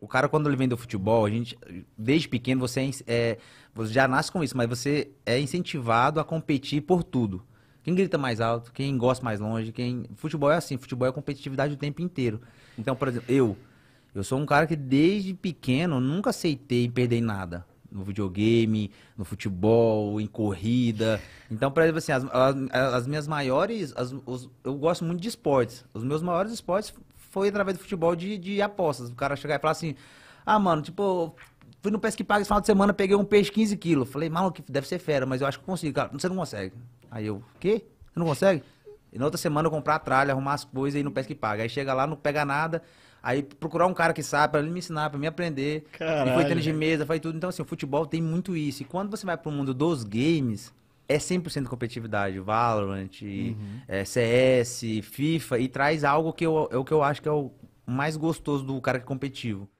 O cara, quando ele vem do futebol, a gente, desde pequeno, você, é, é, você já nasce com isso, mas você é incentivado a competir por tudo. Quem grita mais alto, quem gosta mais longe, quem. Futebol é assim, futebol é competitividade o tempo inteiro. Então, por exemplo, eu. Eu sou um cara que desde pequeno nunca aceitei perder em nada. No videogame, no futebol, em corrida. Então, por exemplo, assim, as, as, as minhas maiores. As, os, eu gosto muito de esportes. Os meus maiores esportes foi através do futebol de, de apostas. O cara chegar e falar assim, ah, mano, tipo, fui no Pesque Paga esse final de semana, peguei um peixe 15 quilos. Falei, maluco, deve ser fera, mas eu acho que consigo. Cara, você não consegue. Aí eu, o quê? Você não consegue? E na outra semana eu comprar a tralha, arrumar as coisas e ir no Pesque Paga. Aí chega lá, não pega nada. Aí procurar um cara que sabe, para ele me ensinar, para me aprender. Caralho. E foi tênis de mesa, foi tudo. Então, assim, o futebol tem muito isso. E quando você vai pro mundo dos games, é 100% competitividade, Valorant, uhum. é, CS, FIFA, e traz algo que eu, é o que eu acho que é o mais gostoso do cara que é competitivo.